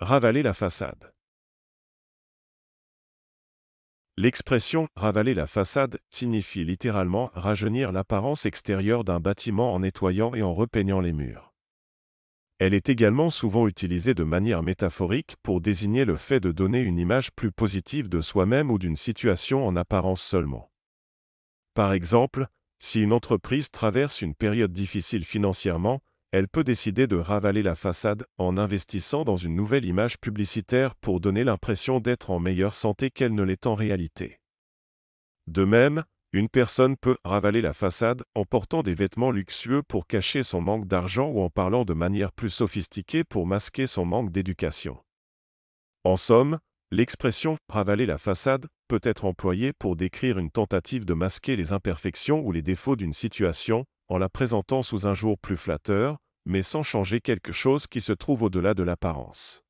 ravaler la façade. L'expression ravaler la façade signifie littéralement rajeunir l'apparence extérieure d'un bâtiment en nettoyant et en repeignant les murs. Elle est également souvent utilisée de manière métaphorique pour désigner le fait de donner une image plus positive de soi-même ou d'une situation en apparence seulement. Par exemple, si une entreprise traverse une période difficile financièrement, elle peut décider de ravaler la façade en investissant dans une nouvelle image publicitaire pour donner l'impression d'être en meilleure santé qu'elle ne l'est en réalité. De même, une personne peut ravaler la façade en portant des vêtements luxueux pour cacher son manque d'argent ou en parlant de manière plus sophistiquée pour masquer son manque d'éducation. En somme, l'expression ravaler la façade peut être employée pour décrire une tentative de masquer les imperfections ou les défauts d'une situation en la présentant sous un jour plus flatteur, mais sans changer quelque chose qui se trouve au-delà de l'apparence.